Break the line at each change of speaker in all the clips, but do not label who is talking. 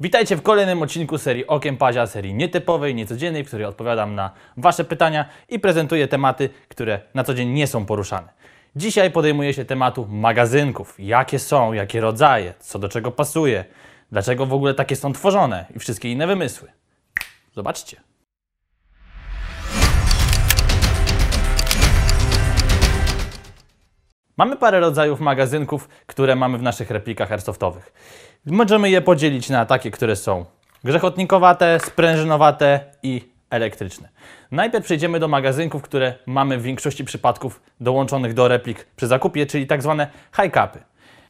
Witajcie w kolejnym odcinku serii Okiem Pazia, serii nietypowej, niecodziennej, w której odpowiadam na Wasze pytania i prezentuję tematy, które na co dzień nie są poruszane. Dzisiaj podejmuję się tematu magazynków. Jakie są, jakie rodzaje, co do czego pasuje, dlaczego w ogóle takie są tworzone i wszystkie inne wymysły. Zobaczcie. Mamy parę rodzajów magazynków, które mamy w naszych replikach airsoftowych. Możemy je podzielić na takie, które są grzechotnikowate, sprężynowate i elektryczne. Najpierw przejdziemy do magazynków, które mamy w większości przypadków dołączonych do replik przy zakupie, czyli tak zwane high capy.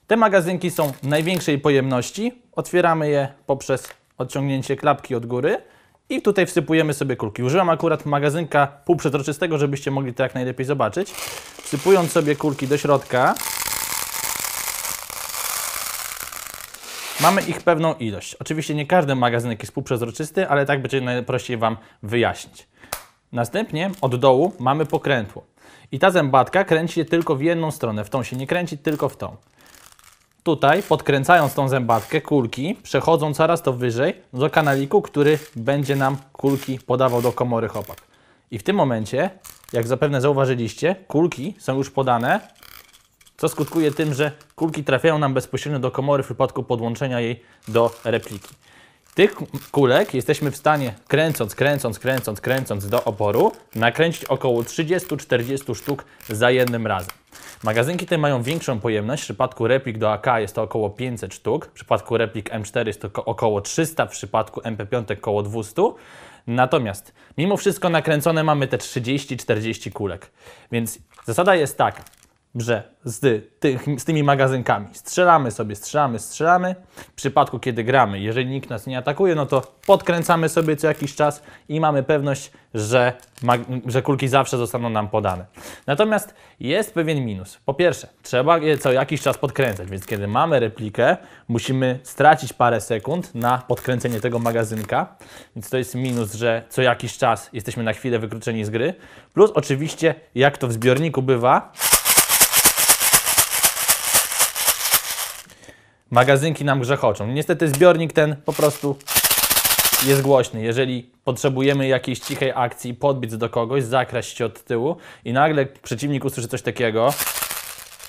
Te magazynki są największej pojemności. Otwieramy je poprzez odciągnięcie klapki od góry. I tutaj wsypujemy sobie kulki. Użyłam akurat magazynka półprzeźroczystego, żebyście mogli to jak najlepiej zobaczyć. Wsypując sobie kulki do środka, mamy ich pewną ilość. Oczywiście nie każdy magazynek jest półprzeźroczysty, ale tak będzie najprościej Wam wyjaśnić. Następnie od dołu mamy pokrętło. I ta zębatka kręci się tylko w jedną stronę, w tą się nie kręci, tylko w tą. Tutaj, podkręcając tą zębatkę, kulki przechodzą coraz to wyżej do kanaliku, który będzie nam kulki podawał do komory chopak. I w tym momencie, jak zapewne zauważyliście, kulki są już podane, co skutkuje tym, że kulki trafiają nam bezpośrednio do komory w przypadku podłączenia jej do repliki tych kulek jesteśmy w stanie, kręcąc, kręcąc, kręcąc, kręcąc do oporu, nakręcić około 30-40 sztuk za jednym razem. Magazynki te mają większą pojemność. W przypadku replik do AK jest to około 500 sztuk, w przypadku replik M4 jest to około 300, w przypadku MP5 około 200. Natomiast mimo wszystko nakręcone mamy te 30-40 kulek. Więc zasada jest taka że z, ty, z tymi magazynkami strzelamy sobie, strzelamy, strzelamy. W przypadku, kiedy gramy, jeżeli nikt nas nie atakuje, no to podkręcamy sobie co jakiś czas i mamy pewność, że, że kulki zawsze zostaną nam podane. Natomiast jest pewien minus. Po pierwsze, trzeba je co jakiś czas podkręcać, więc kiedy mamy replikę, musimy stracić parę sekund na podkręcenie tego magazynka, więc to jest minus, że co jakiś czas jesteśmy na chwilę wykluczeni z gry. Plus oczywiście, jak to w zbiorniku bywa, magazynki nam grzechoczą. Niestety zbiornik ten po prostu jest głośny. Jeżeli potrzebujemy jakiejś cichej akcji, podbić do kogoś, zakraść się od tyłu i nagle przeciwnik usłyszy coś takiego,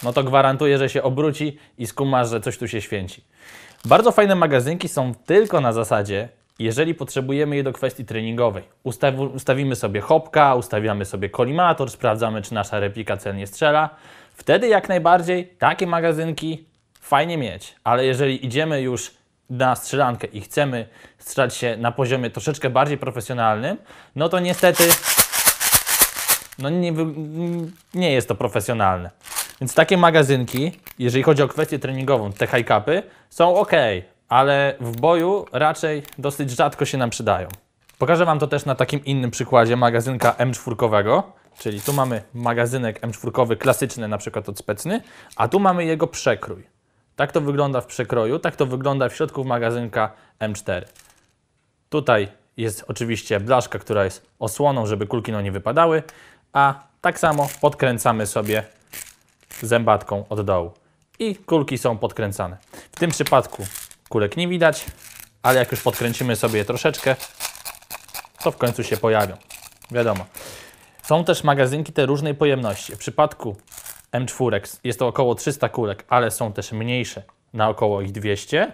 no to gwarantuję, że się obróci i skuma, że coś tu się święci. Bardzo fajne magazynki są tylko na zasadzie, jeżeli potrzebujemy je do kwestii treningowej. Ustaw, ustawimy sobie hopka, ustawiamy sobie kolimator, sprawdzamy, czy nasza replika celnie strzela. Wtedy jak najbardziej takie magazynki fajnie mieć, ale jeżeli idziemy już na strzelankę i chcemy strzelać się na poziomie troszeczkę bardziej profesjonalnym, no to niestety no nie, nie jest to profesjonalne. Więc takie magazynki, jeżeli chodzi o kwestię treningową, te high cupy są ok, ale w boju raczej dosyć rzadko się nam przydają. Pokażę Wam to też na takim innym przykładzie magazynka M4, czyli tu mamy magazynek M4 klasyczny, na przykład od Specny, a tu mamy jego przekrój. Tak to wygląda w przekroju, tak to wygląda w środku magazynka M4. Tutaj jest oczywiście blaszka, która jest osłoną, żeby kulki no nie wypadały, a tak samo podkręcamy sobie zębatką od dołu i kulki są podkręcane. W tym przypadku kulek nie widać, ale jak już podkręcimy sobie je troszeczkę, to w końcu się pojawią. Wiadomo. Są też magazynki te różnej pojemności. W przypadku M4. Jest to około 300 kulek, ale są też mniejsze, na około ich 200.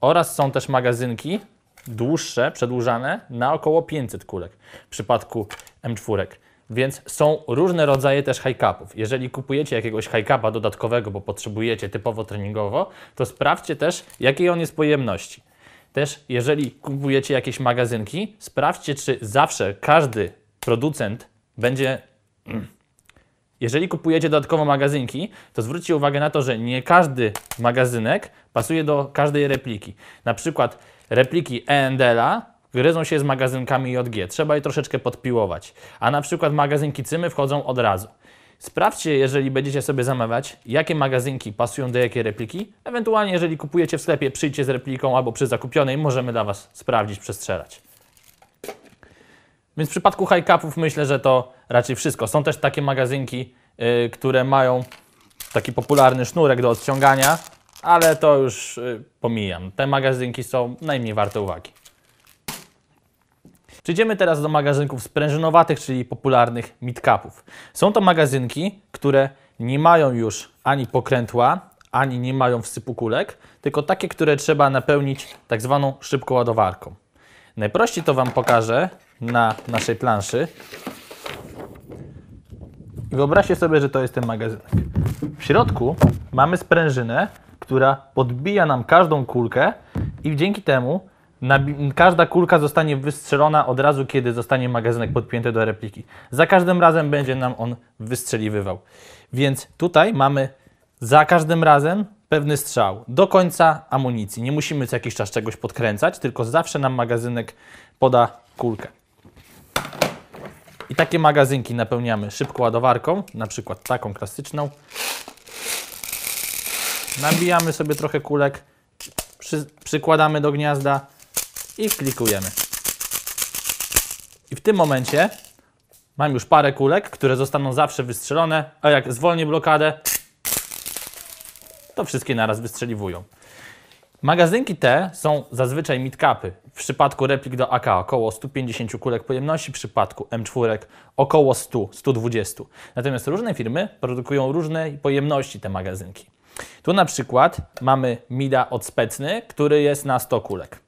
Oraz są też magazynki dłuższe, przedłużane, na około 500 kulek w przypadku M4. Więc są różne rodzaje też high-capów. Jeżeli kupujecie jakiegoś high-capa dodatkowego, bo potrzebujecie typowo treningowo, to sprawdźcie też, jakiej on jest pojemności. Też jeżeli kupujecie jakieś magazynki, sprawdźcie, czy zawsze każdy producent będzie mm, jeżeli kupujecie dodatkowo magazynki, to zwróćcie uwagę na to, że nie każdy magazynek pasuje do każdej repliki. Na przykład repliki Endela gryzą się z magazynkami JG, trzeba je troszeczkę podpiłować. A na przykład magazynki Cymy wchodzą od razu. Sprawdźcie, jeżeli będziecie sobie zamawiać, jakie magazynki pasują do jakiej repliki. Ewentualnie, jeżeli kupujecie w sklepie, przyjdźcie z repliką albo przy zakupionej, możemy dla Was sprawdzić, przestrzelać. Więc w przypadku high capów myślę, że to raczej wszystko. Są też takie magazynki, yy, które mają taki popularny sznurek do odciągania, ale to już yy, pomijam. Te magazynki są najmniej warte uwagi. Przejdziemy teraz do magazynków sprężynowatych, czyli popularnych midcapów. Są to magazynki, które nie mają już ani pokrętła, ani nie mają wsypu kulek, tylko takie, które trzeba napełnić tak zwaną szybkoładowarką. Najprościej to Wam pokażę na naszej planszy. wyobraźcie sobie, że to jest ten magazynek. W środku mamy sprężynę, która podbija nam każdą kulkę i dzięki temu każda kulka zostanie wystrzelona od razu, kiedy zostanie magazynek podpięty do repliki. Za każdym razem będzie nam on wystrzeliwywał. Więc tutaj mamy za każdym razem pewny strzał do końca amunicji. Nie musimy co jakiś czas czegoś podkręcać, tylko zawsze nam magazynek poda kulkę. I takie magazynki napełniamy szybko ładowarką, na przykład taką klasyczną. Nabijamy sobie trochę kulek, przy, przykładamy do gniazda i klikujemy. I w tym momencie mam już parę kulek, które zostaną zawsze wystrzelone, a jak zwolnię blokadę, to wszystkie naraz wystrzeliwują. Magazynki te są zazwyczaj midcapy. W przypadku replik do AK około 150 kulek pojemności, w przypadku M4 około 100-120. Natomiast różne firmy produkują różnej pojemności te magazynki. Tu na przykład mamy mida od Specny, który jest na 100 kulek.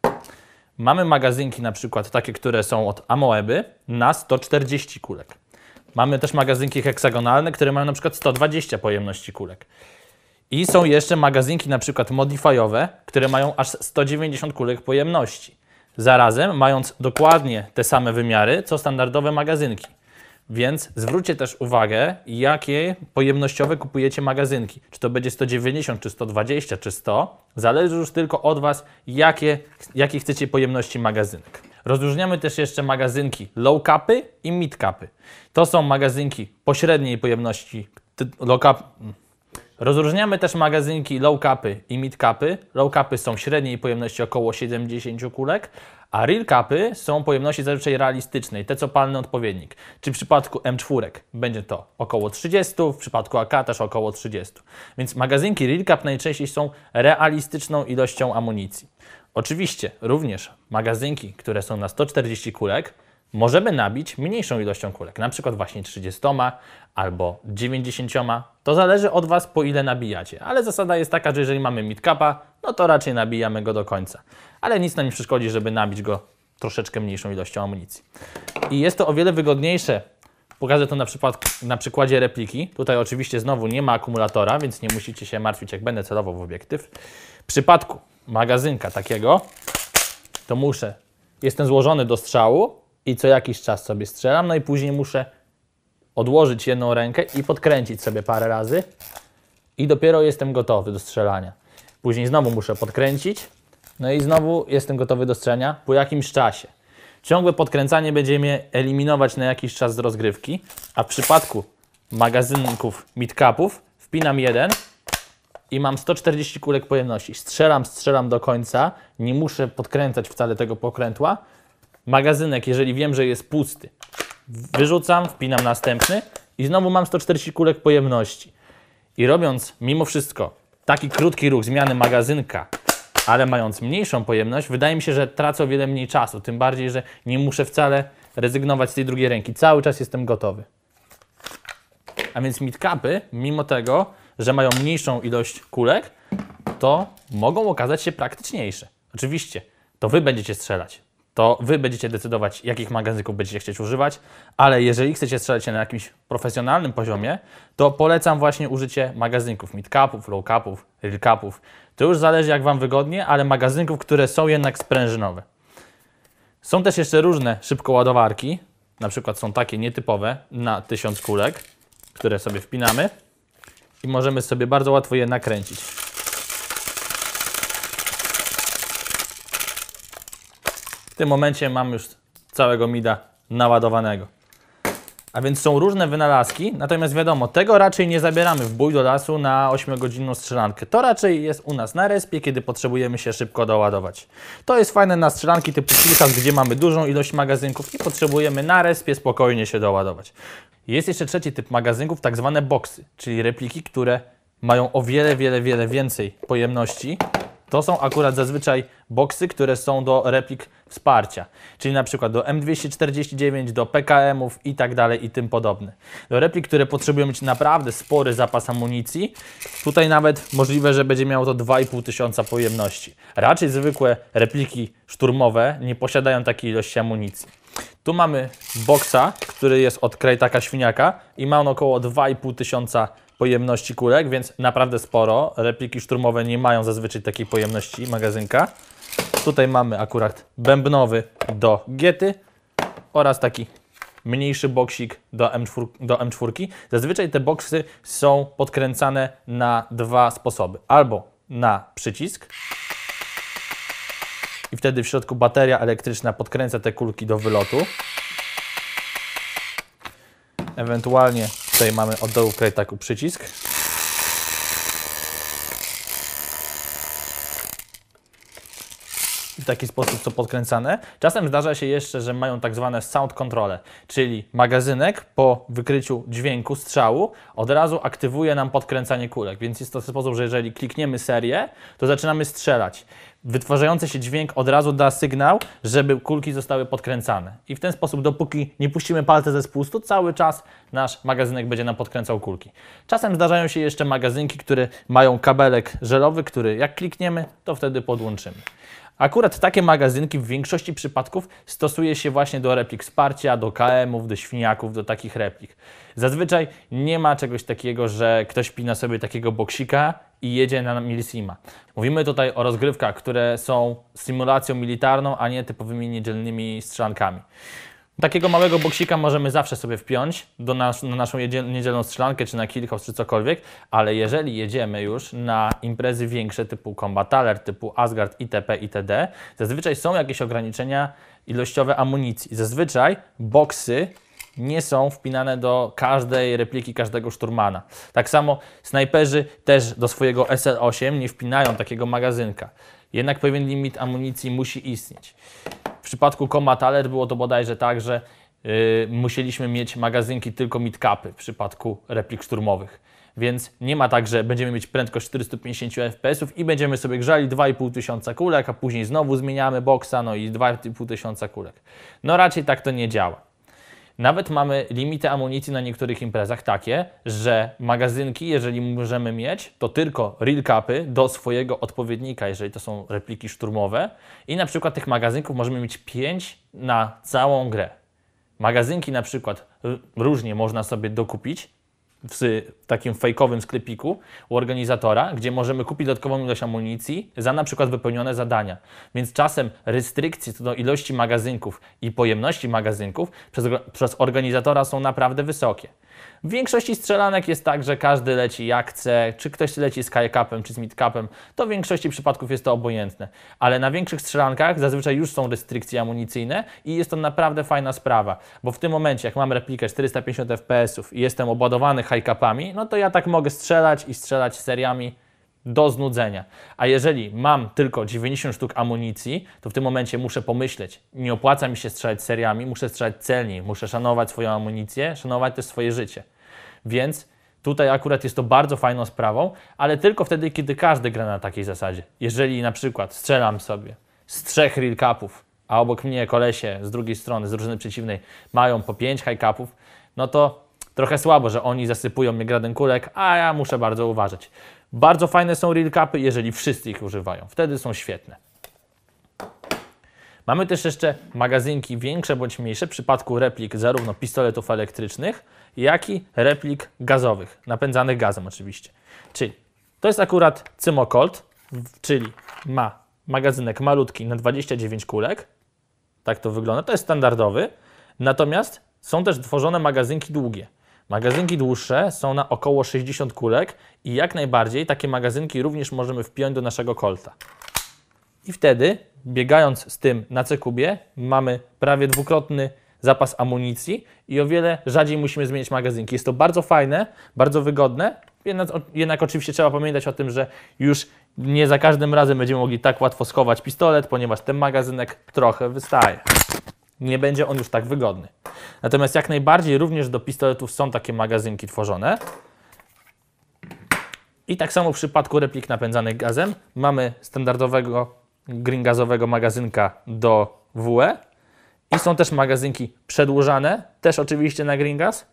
Mamy magazynki na przykład takie, które są od Amoeby na 140 kulek. Mamy też magazynki heksagonalne, które mają na przykład 120 pojemności kulek. I są jeszcze magazynki na przykład modifyowe, które mają aż 190 kulek pojemności. Zarazem mając dokładnie te same wymiary, co standardowe magazynki. Więc zwróćcie też uwagę, jakie pojemnościowe kupujecie magazynki. Czy to będzie 190, czy 120, czy 100. Zależy już tylko od Was, jakie, jakie chcecie pojemności magazynek. Rozróżniamy też jeszcze magazynki low capy i mid capy. To są magazynki pośredniej pojemności, low cap, Rozróżniamy też magazynki low capy i mid capy. Low capy są średniej pojemności około 70 kulek, a real capy są pojemności zazwyczaj realistycznej, te co palny odpowiednik. Czy w przypadku M4 będzie to około 30, w przypadku AK też około 30. Więc magazynki real cap najczęściej są realistyczną ilością amunicji. Oczywiście również magazynki, które są na 140 kulek, możemy nabić mniejszą ilością kulek, na przykład właśnie 30 albo 90. To zależy od Was, po ile nabijacie, ale zasada jest taka, że jeżeli mamy midcapa, no to raczej nabijamy go do końca. Ale nic nam nie przeszkodzi, żeby nabić go troszeczkę mniejszą ilością amunicji. I jest to o wiele wygodniejsze. Pokażę to na, przykład, na przykładzie repliki. Tutaj oczywiście znowu nie ma akumulatora, więc nie musicie się martwić, jak będę celował w obiektyw. W przypadku magazynka takiego, to muszę, jestem złożony do strzału, i co jakiś czas sobie strzelam, no i później muszę odłożyć jedną rękę i podkręcić sobie parę razy i dopiero jestem gotowy do strzelania. Później znowu muszę podkręcić, no i znowu jestem gotowy do strzelania po jakimś czasie. Ciągłe podkręcanie będzie mnie eliminować na jakiś czas z rozgrywki, a w przypadku magazynków midcapów wpinam jeden i mam 140 kulek pojemności. Strzelam, strzelam do końca, nie muszę podkręcać wcale tego pokrętła, magazynek, jeżeli wiem, że jest pusty, wyrzucam, wpinam następny i znowu mam 140 kulek pojemności. I robiąc mimo wszystko taki krótki ruch zmiany magazynka, ale mając mniejszą pojemność, wydaje mi się, że tracę o wiele mniej czasu. Tym bardziej, że nie muszę wcale rezygnować z tej drugiej ręki. Cały czas jestem gotowy. A więc midcapy, mimo tego, że mają mniejszą ilość kulek, to mogą okazać się praktyczniejsze. Oczywiście, to Wy będziecie strzelać to Wy będziecie decydować, jakich magazynków będziecie chcieć używać, ale jeżeli chcecie strzelać się na jakimś profesjonalnym poziomie, to polecam właśnie użycie magazynków mid-capów, low-capów, real-capów. To już zależy jak Wam wygodnie, ale magazynków, które są jednak sprężynowe. Są też jeszcze różne szybkoładowarki, na przykład są takie nietypowe na 1000 kulek, które sobie wpinamy i możemy sobie bardzo łatwo je nakręcić. W tym momencie mam już całego mida naładowanego. A więc są różne wynalazki, natomiast wiadomo, tego raczej nie zabieramy w bój do lasu na 8-godzinną strzelankę. To raczej jest u nas na respie, kiedy potrzebujemy się szybko doładować. To jest fajne na strzelanki typu Kilkas, gdzie mamy dużą ilość magazynków i potrzebujemy na respie spokojnie się doładować. Jest jeszcze trzeci typ magazynków, tak zwane boxy, czyli repliki, które mają o wiele, wiele, wiele więcej pojemności. To są akurat zazwyczaj boxy, które są do replik wsparcia, czyli na przykład do M249, do PKM-ów i tak dalej i tym podobne. Do replik, które potrzebują mieć naprawdę spory zapas amunicji, tutaj nawet możliwe, że będzie miało to 2,5 tysiąca pojemności. Raczej zwykłe repliki szturmowe nie posiadają takiej ilości amunicji. Tu mamy boksa, który jest od krajtaka Świniaka i ma on około 2,5 tysiąca pojemności kulek, więc naprawdę sporo. Repliki szturmowe nie mają zazwyczaj takiej pojemności magazynka. Tutaj mamy akurat bębnowy do Giety oraz taki mniejszy boksik do M4. Do M4. Zazwyczaj te boksy są podkręcane na dwa sposoby. Albo na przycisk i wtedy w środku bateria elektryczna podkręca te kulki do wylotu. Ewentualnie tutaj mamy od dołu w tak przycisk taki sposób są podkręcane. Czasem zdarza się jeszcze, że mają tak zwane sound control, czyli magazynek po wykryciu dźwięku strzału od razu aktywuje nam podkręcanie kulek, więc jest to sposób, że jeżeli klikniemy serię, to zaczynamy strzelać. Wytwarzający się dźwięk od razu da sygnał, żeby kulki zostały podkręcane. I w ten sposób, dopóki nie puścimy palce ze spustu, cały czas nasz magazynek będzie nam podkręcał kulki. Czasem zdarzają się jeszcze magazynki, które mają kabelek żelowy, który jak klikniemy, to wtedy podłączymy. Akurat takie magazynki w większości przypadków stosuje się właśnie do replik wsparcia, do KM-ów, do świniaków, do takich replik. Zazwyczaj nie ma czegoś takiego, że ktoś pina sobie takiego boksika i jedzie na milisima. Mówimy tutaj o rozgrywkach, które są symulacją militarną, a nie typowymi niedzielnymi strzelankami. Takiego małego boksika możemy zawsze sobie wpiąć do nas, na naszą niedzielną strzelankę, czy na kilkos, czy cokolwiek, ale jeżeli jedziemy już na imprezy większe typu Combat Alert, typu Asgard itp. itd., zazwyczaj są jakieś ograniczenia ilościowe amunicji. Zazwyczaj boksy nie są wpinane do każdej repliki każdego szturmana. Tak samo snajperzy też do swojego SL8 nie wpinają takiego magazynka. Jednak pewien limit amunicji musi istnieć przypadku komataler było to bodajże tak, że yy, musieliśmy mieć magazynki tylko midcapy w przypadku replik szturmowych. Więc nie ma tak, że będziemy mieć prędkość 450 fps i będziemy sobie grzali 2500 kulek, a później znowu zmieniamy boksa, no i 2500 kulek. No raczej tak to nie działa. Nawet mamy limity amunicji na niektórych imprezach takie, że magazynki, jeżeli możemy mieć, to tylko real capy do swojego odpowiednika, jeżeli to są repliki szturmowe. I na przykład tych magazynków możemy mieć 5 na całą grę. Magazynki na przykład y, różnie można sobie dokupić, w takim fejkowym sklepiku u organizatora, gdzie możemy kupić dodatkową ilość amunicji za na przykład wypełnione zadania. Więc czasem restrykcje co do ilości magazynków i pojemności magazynków przez, przez organizatora są naprawdę wysokie. W większości strzelanek jest tak, że każdy leci jak chce, czy ktoś leci z capem, czy z midcapem, to w większości przypadków jest to obojętne. Ale na większych strzelankach zazwyczaj już są restrykcje amunicyjne i jest to naprawdę fajna sprawa, bo w tym momencie, jak mam replikę 450 fps i jestem obładowany high capami, no to ja tak mogę strzelać i strzelać seriami do znudzenia. A jeżeli mam tylko 90 sztuk amunicji, to w tym momencie muszę pomyśleć, nie opłaca mi się strzelać seriami, muszę strzelać celniej, muszę szanować swoją amunicję, szanować też swoje życie. Więc tutaj akurat jest to bardzo fajną sprawą, ale tylko wtedy, kiedy każdy gra na takiej zasadzie. Jeżeli na przykład strzelam sobie z trzech real capów, a obok mnie kolesie z drugiej strony, z drużyny przeciwnej mają po pięć high capów, no to trochę słabo, że oni zasypują mnie gradem kulek, a ja muszę bardzo uważać. Bardzo fajne są reel cupy, jeżeli wszyscy ich używają. Wtedy są świetne. Mamy też jeszcze magazynki większe bądź mniejsze w przypadku replik zarówno pistoletów elektrycznych, jak i replik gazowych, napędzanych gazem oczywiście. Czyli to jest akurat Cymocolt, czyli ma magazynek malutki na 29 kulek. Tak to wygląda, to jest standardowy. Natomiast są też tworzone magazynki długie. Magazynki dłuższe są na około 60 kulek i jak najbardziej takie magazynki również możemy wpiąć do naszego kolta. I wtedy, biegając z tym na C-kubie, mamy prawie dwukrotny zapas amunicji i o wiele rzadziej musimy zmieniać magazynki. Jest to bardzo fajne, bardzo wygodne, jednak, jednak oczywiście trzeba pamiętać o tym, że już nie za każdym razem będziemy mogli tak łatwo schować pistolet, ponieważ ten magazynek trochę wystaje nie będzie on już tak wygodny. Natomiast jak najbardziej również do pistoletów są takie magazynki tworzone. I tak samo w przypadku replik napędzanych gazem mamy standardowego gringazowego magazynka do WE i są też magazynki przedłużane, też oczywiście na gringaz,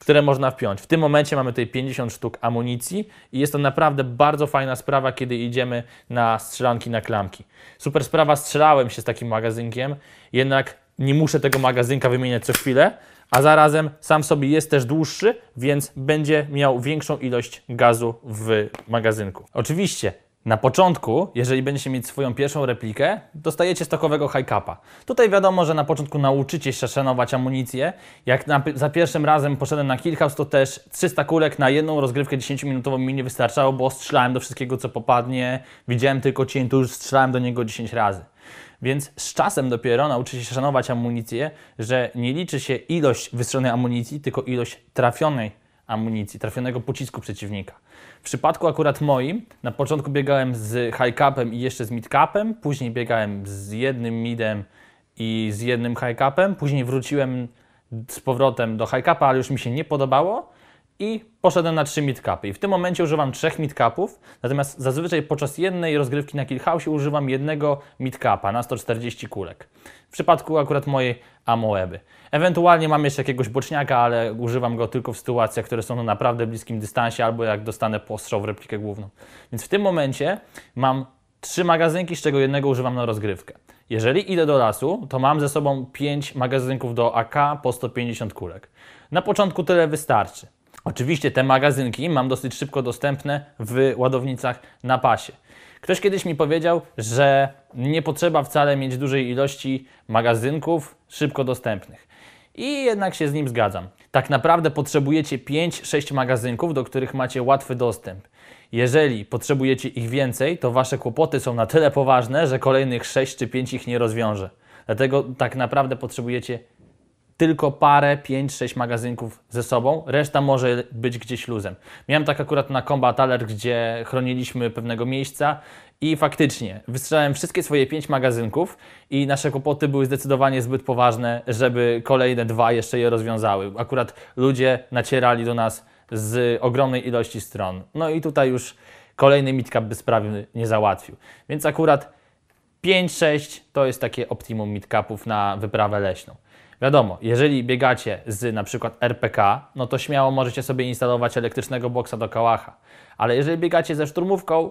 które można wpiąć. W tym momencie mamy tutaj 50 sztuk amunicji i jest to naprawdę bardzo fajna sprawa, kiedy idziemy na strzelanki na klamki. Super sprawa, strzelałem się z takim magazynkiem, jednak nie muszę tego magazynka wymieniać co chwilę, a zarazem sam sobie jest też dłuższy, więc będzie miał większą ilość gazu w magazynku. Oczywiście na początku, jeżeli będziecie mieć swoją pierwszą replikę, dostajecie stokowego high capa Tutaj wiadomo, że na początku nauczycie się szanować amunicję. Jak na, za pierwszym razem poszedłem na killhouse, to też 300 kulek na jedną rozgrywkę 10-minutową mi nie wystarczało, bo strzelałem do wszystkiego, co popadnie. Widziałem tylko cień, to już strzelałem do niego 10 razy. Więc z czasem dopiero nauczycie się szanować amunicję, że nie liczy się ilość wystrzelonej amunicji, tylko ilość trafionej amunicji, trafionego pocisku przeciwnika. W przypadku akurat moim, na początku biegałem z high capem i jeszcze z mid capem, później biegałem z jednym midem i z jednym high capem, później wróciłem z powrotem do high capa, ale już mi się nie podobało i poszedłem na trzy midcapy. I w tym momencie używam trzech midcapów, natomiast zazwyczaj podczas jednej rozgrywki na Killhouse'ie używam jednego midcapa na 140 kulek. W przypadku akurat mojej Amoeby. Ewentualnie mam jeszcze jakiegoś boczniaka, ale używam go tylko w sytuacjach, które są na naprawdę bliskim dystansie albo jak dostanę postrzał w replikę główną. Więc w tym momencie mam trzy magazynki, z czego jednego używam na rozgrywkę. Jeżeli idę do lasu, to mam ze sobą 5 magazynków do AK po 150 kulek. Na początku tyle wystarczy. Oczywiście te magazynki mam dosyć szybko dostępne w ładownicach na pasie. Ktoś kiedyś mi powiedział, że nie potrzeba wcale mieć dużej ilości magazynków szybko dostępnych. I jednak się z nim zgadzam. Tak naprawdę potrzebujecie 5-6 magazynków, do których macie łatwy dostęp. Jeżeli potrzebujecie ich więcej, to wasze kłopoty są na tyle poważne, że kolejnych 6 czy 5 ich nie rozwiąże. Dlatego tak naprawdę potrzebujecie tylko parę, 5-6 magazynków ze sobą, reszta może być gdzieś luzem. Miałem tak akurat na Combat Alert, gdzie chroniliśmy pewnego miejsca i faktycznie wystrzelałem wszystkie swoje 5 magazynków i nasze kłopoty były zdecydowanie zbyt poważne, żeby kolejne dwa jeszcze je rozwiązały. Akurat ludzie nacierali do nas z ogromnej ilości stron. No i tutaj już kolejny midcap by sprawy nie załatwił. Więc akurat 5-6 to jest takie optimum midcapów na wyprawę leśną. Wiadomo, jeżeli biegacie z na przykład RPK, no to śmiało możecie sobie instalować elektrycznego boksa do kałacha. Ale jeżeli biegacie ze szturmówką,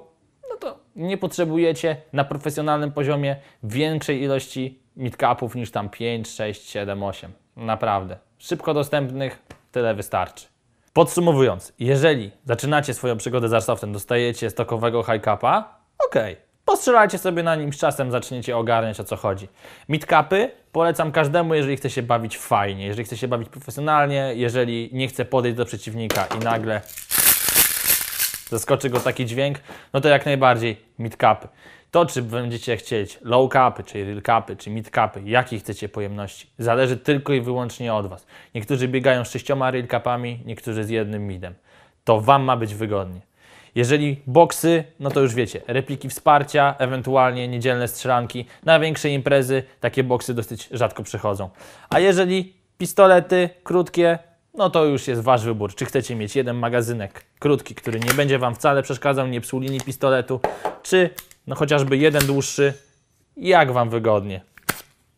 no to nie potrzebujecie na profesjonalnym poziomie większej ilości midcapów niż tam 5, 6, 7, 8. Naprawdę. Szybko dostępnych, tyle wystarczy. Podsumowując, jeżeli zaczynacie swoją przygodę z Airsoftem, dostajecie stokowego high capa, okej. Okay. Postrzelajcie sobie na nim, z czasem zaczniecie ogarniać o co chodzi. Midcapy polecam każdemu, jeżeli chce się bawić fajnie, jeżeli chce się bawić profesjonalnie, jeżeli nie chce podejść do przeciwnika i nagle zaskoczy go taki dźwięk, no to jak najbardziej midcapy. To, czy będziecie chcieć low cupy, czy real cupy, czy mid cupy, jakiej chcecie pojemności, zależy tylko i wyłącznie od Was. Niektórzy biegają z sześcioma real cupami, niektórzy z jednym midem. To Wam ma być wygodnie. Jeżeli boksy, no to już wiecie, repliki wsparcia, ewentualnie niedzielne strzelanki. Na większe imprezy takie boksy dosyć rzadko przychodzą. A jeżeli pistolety krótkie, no to już jest Wasz wybór. Czy chcecie mieć jeden magazynek krótki, który nie będzie Wam wcale przeszkadzał, nie psuł linii pistoletu, czy no chociażby jeden dłuższy, jak Wam wygodnie.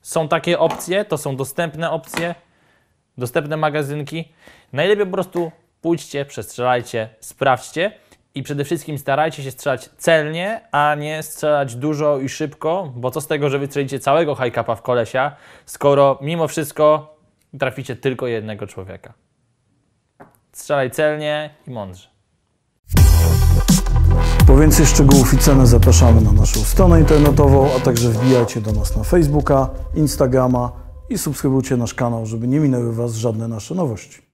Są takie opcje, to są dostępne opcje, dostępne magazynki. Najlepiej po prostu pójdźcie, przestrzelajcie, sprawdźcie. I przede wszystkim starajcie się strzelać celnie, a nie strzelać dużo i szybko, bo co z tego, że wystrzelicie całego high capa w kolesia, skoro mimo wszystko traficie tylko jednego człowieka. Strzelaj celnie i mądrze. Po więcej szczegółów i ceny zapraszamy na naszą stronę internetową, a także wbijajcie do nas na Facebooka, Instagrama i subskrybujcie nasz kanał, żeby nie minęły Was żadne nasze nowości.